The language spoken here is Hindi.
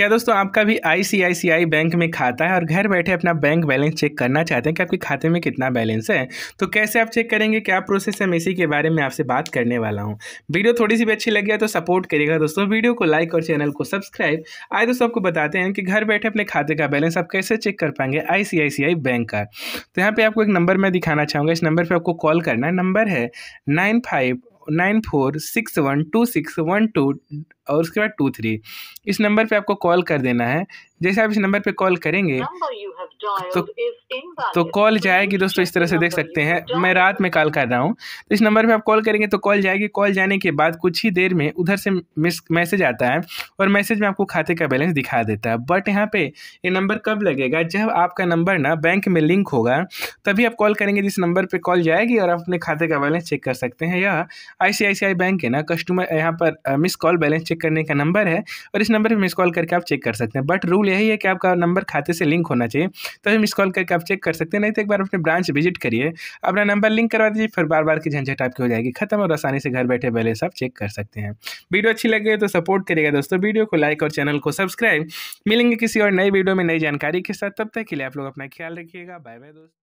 क्या दोस्तों आपका भी आईसीआईसीआई बैंक में खाता है और घर बैठे अपना बैंक बैलेंस चेक करना चाहते हैं कि आपके खाते में कितना बैलेंस है तो कैसे आप चेक करेंगे क्या प्रोसेस है मैं इसी के बारे में आपसे बात करने वाला हूँ वीडियो थोड़ी सी भी अच्छी लगी है तो सपोर्ट करिएगा दोस्तों वीडियो को लाइक और चैनल को सब्सक्राइब आए दोस्तों आपको बताते हैं कि घर बैठे अपने खाते का बैलेंस आप कैसे चेक कर पाएंगे आई बैंक का तो यहाँ पर आपको एक नंबर मैं दिखाना चाहूँगा इस नंबर पर आपको कॉल करना है नंबर है nine five nine four six one two six one two और उसके बाद टू थ्री इस नंबर पे आपको कॉल कर देना है जैसे आप इस नंबर पे कॉल करेंगे तो तो कॉल जाएगी दोस्तों इस तरह से देख सकते हैं मैं रात में कॉल कर रहा हूँ तो इस नंबर पे आप कॉल करेंगे तो कॉल जाएगी कॉल जाने के बाद कुछ ही देर में उधर से मिस मैसेज आता है और मैसेज में आपको खाते का बैलेंस दिखा देता है बट यहाँ पे ये नंबर कब लगेगा जब आपका नंबर ना बैंक में लिंक होगा तभी आप कॉल करेंगे जिस नंबर पर कॉल जाएगी और आप अपने खाते का बैलेंस चेक कर सकते हैं यह आई बैंक है ना कस्टमर यहाँ पर मिस कॉल बैलेंस चेक करने का नंबर है और इस नंबर पर मिस कॉल करके आप चेक कर सकते हैं बट रूल यही है कि आपका नंबर खाते से लिंक होना चाहिए तो इस कॉल करके आप चेक कर सकते हैं नहीं तो एक बार अपने ब्रांच विजिट करिए अपना नंबर लिंक करवा दीजिए फिर बार बार की झंझट आपकी हो जाएगी खत्म और आसानी से घर बैठे बैलेंस आप चेक कर सकते हैं वीडियो अच्छी लगे तो सपोर्ट करिएगा दोस्तों वीडियो को लाइक और चैनल को सब्सक्राइब मिलेंगे किसी और नई वीडियो में नई जानकारी के साथ तब तक के लिए आप लोग अपना ख्याल रखिएगा बाय बाय दोस्तों